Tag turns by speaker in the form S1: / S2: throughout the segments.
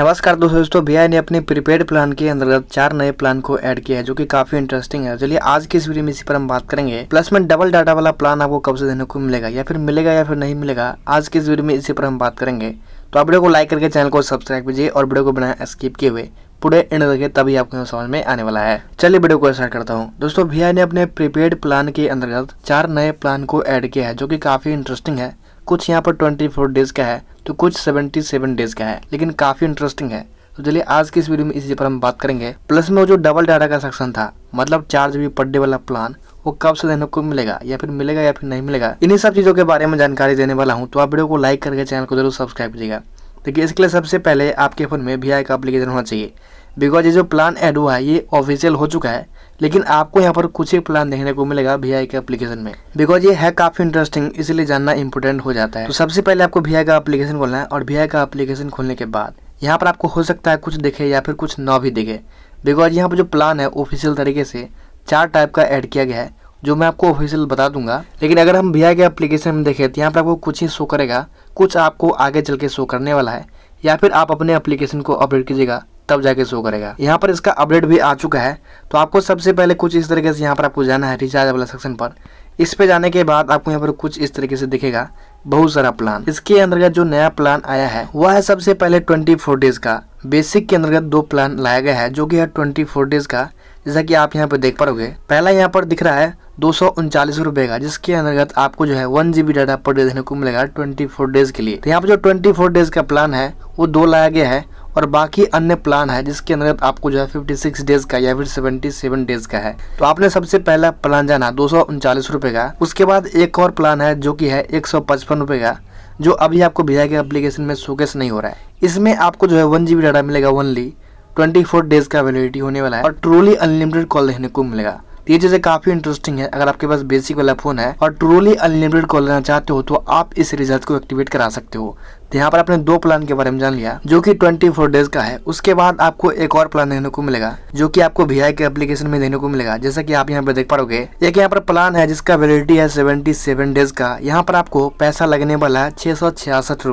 S1: नमस्कार दोस्तों भैया ने अपने प्रीपेड प्लान के अंतर्गत चार नए प्लान को ऐड किया है जो कि काफी इंटरेस्टिंग है चलिए आज की इस वीडियो में इसी पर हम बात करेंगे प्लस में डबल डाटा वाला प्लान आपको कब से देने को मिलेगा या फिर मिलेगा या फिर नहीं मिलेगा आज की इस वीडियो में इसी पर हम बात करेंगे तो आप वीडियो को लाइक करके चैनल को सब्सक्राइब कीजिए और वीडियो को बिना स्किप किए हुए पूरे एंड देखिए तभी आपको समझ में आने वाला है चलिए वीडियो को स्टार्ट करता हूँ दोस्तों भैया ने अपने प्रीपेड प्लान के अंतर्गत चार नए प्लान को ऐड किया है जो कि काफी इंटरेस्टिंग है कुछ यहाँ पर ट्वेंटी फोर डेज़ का है तो कुछ सेवेंटी सेवन डेज़ का है लेकिन काफ़ी इंटरेस्टिंग है तो चलिए आज की इस वीडियो में इसी पर हम बात करेंगे प्लस में वो जो डबल डाटा का सेक्शन था मतलब चार जीबी पर डे वाला प्लान वो कब से देने को मिलेगा या फिर मिलेगा या फिर नहीं मिलेगा इन्हीं सब चीज़ों के बारे में जानकारी देने वाला हूँ तो आप वीडियो को लाइक करके चैनल को जरूर सब्सक्राइब कीजिएगा देखिए इसके लिए सबसे पहले आपके फ़ोन में वी का एप्लीकेशन होना चाहिए बिकॉज ये जो प्लान एड हुआ है ये ऑफिशियल हो चुका है लेकिन आपको यहाँ पर कुछ ही प्लान देखने को मिलेगा वी के अप्लीकेशन में बिकॉज ये है काफी इंटरेस्टिंग इसलिए जानना इम्पोर्टेंट हो जाता है तो सबसे पहले आपको वी का अप्लीकेशन खोलना है और वी का अप्लीकेशन खोलने के बाद यहाँ पर आपको हो सकता है कुछ दिखे या फिर कुछ न भी दिखे बिकॉज यहाँ पर जो प्लान है ऑफिशियल तरीके से चार टाइप का ऐड किया गया है जो मैं आपको ऑफिशियल बता दूंगा लेकिन अगर हम वी के एप्लीकेशन में देखें तो यहाँ पर आपको कुछ ही शो करेगा कुछ आपको आगे चल के शो करने वाला है या फिर आप अपने एप्लीकेशन को अपडेट कीजिएगा तब जाके शो करेगा यहाँ पर इसका अपडेट भी आ चुका है तो आपको सबसे पहले कुछ इस तरीके से यहाँ पर आपको जाना है रिचार्ज वाला सेक्शन पर इस पे जाने के बाद आपको यहाँ पर कुछ इस तरीके से दिखेगा बहुत सारा प्लान इसके अंतर्गत जो नया प्लान आया है वह है सबसे पहले ट्वेंटी फोर डेज का बेसिक के अंतर्गत दो प्लान लाया गया है जो कि है ट्वेंटी फोर डेज का जैसा कि आप यहाँ पर देख पाओगे पहला यहाँ पर दिख रहा है दो सौ का जिसके अंतर्गत आपको जो है one GB data per day देखने को मिलेगा ट्वेंटी फोर डेज के लिए तो यहाँ पर जो ट्वेंटी फोर डेज का प्लान है वो दो लाया गया है और बाकी अन्य प्लान है जिसके अंदर आपको जो है 56 डेज का या फिर सेवन डेज का है तो आपने सबसे पहला प्लान जाना दो रुपए का उसके बाद एक और प्लान है जो कि है एक रुपए का जो अभी आपको भेजा गया एप्लीकेशन में सोकेस नहीं हो रहा है इसमें आपको जो है वन जी डाटा मिलेगा ओनली 24 डेज का अवेलेबिलिटी होने वाला है और ट्रूली अनलिमिटेड कॉल देखने को मिलेगा ये चीजें काफी इंटरेस्टिंग है अगर आपके पास बेसिक वाला फोन है और ट्रोली अनलिमिटेड कॉल लेना चाहते हो तो आप इस रिचार्ज को एक्टिवेट करा सकते हो तो यहाँ पर आपने दो प्लान के बारे में जान लिया जो कि 24 डेज का है उसके बाद आपको एक और प्लान देखने को मिलेगा जो कि आपको वी के एप्लीकेशन में देखने को मिलेगा जैसा कि आप यहाँ पर देख पाओगे एक यहाँ पर प्लान है जिसका वैलिडिटी है 77 डेज का यहाँ पर आपको पैसा लगने वाला है छह सौ छियासठ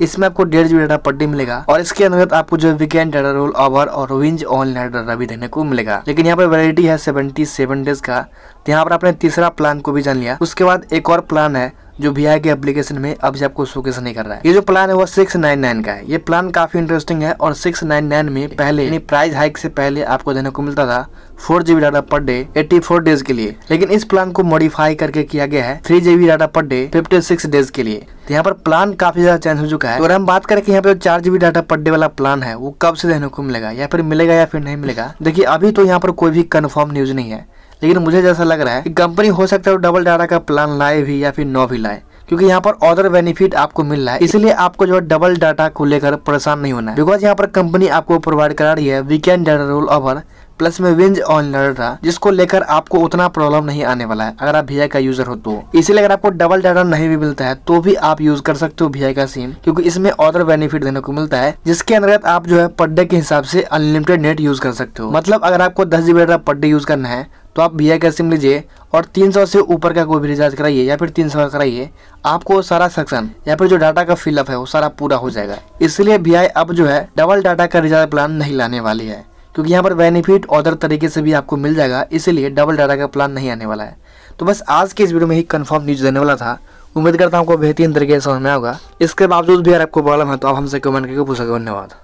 S1: इसमें आपको डेढ़ जीबी डाटा पर डे मिलेगा और इसके अंतर्गत आपको जो वीकेंड डाटा रोल ओवर और विंज ऑनलाइन डाटा भी देखने को मिलेगा लेकिन यहाँ पर वेरायटी है सेवेंटी सेवन डेज का तो यहाँ पर आपने तीसरा प्लान को भी जान लिया उसके बाद एक और प्लान है जो भी आई के एप्लीकेशन में अभी आपको शोकेस नहीं कर रहा है ये जो प्लान है वो सिक्स नाइन नाइन का है ये प्लान काफी इंटरेस्टिंग है और सिक्स नाइन नाइन में पहले प्राइस हाइक से पहले आपको देने को मिलता था four GB data per day eighty four days के लिए लेकिन इस प्लान को मॉडिफाई करके किया गया है three GB data per day fifty six days के लिए तो यहाँ पर प्लान काफी ज्यादा चेंज हो चुका है तो अगर हम बात करें कि यहाँ पे जो चार जीबी डाटा पर डे वाला प्लान है वो कब से देखने को मिलेगा या फिर मिलेगा या फिर नहीं मिलेगा देखिए अभी तो यहाँ पर कोई भी कन्फर्म न्यूज नहीं है लेकिन मुझे जैसा लग रहा है कि कंपनी हो सकता है डबल डाटा का प्लान लाए भी या फिर नौ भी लाए क्योंकि यहाँ पर अदर बेनिफिट आपको मिल रहा है इसलिए आपको जो है डबल डाटा को लेकर परेशान नहीं होना है बिकॉज यहाँ पर कंपनी आपको प्रोवाइड करा रही है weekend data rollover plus में विंज ऑन लड़ रहा जिसको लेकर आपको उतना प्रॉब्लम नहीं आने वाला है अगर आप भी का यूजर हो तो इसीलिए अगर आपको डबल डाटा नहीं भी मिलता है तो भी आप यूज कर सकते हो भी का सिम क्योंकि इसमें और बेनिफिट देने को मिलता है जिसके अंतर्गत आप जो है पर डे के हिसाब से अनलिमिटेड नेट यूज कर सकते हो मतलब अगर आपको दस GB data per day use करना है तो आप भी का सिम लीजिए और 300 से ऊपर का कोई भी रिचार्ज कराइए या फिर 300 का कराइए आपको सारा सेक्शन या फिर जो डाटा का फिलअप है वो सारा पूरा हो जाएगा इसलिए भी अब जो है डबल डाटा का रिचार्ज प्लान नहीं लाने वाली है क्योंकि यहाँ पर बेनिफिट अदर तरीके से भी आपको मिल जाएगा इसीलिए डबल डाटा का प्लान नहीं आने वाला है तो बस आज के इस वीडियो में ही कन्फर्म न्यूज देने वाला था उम्मीद करता हूँ आपको बेहतरीन तरीके से समझ में आएगा इसके बावजूद भी अगर आपको प्रॉब्लम है तो आप हमसे कमेंट करके पूछ धन्यवाद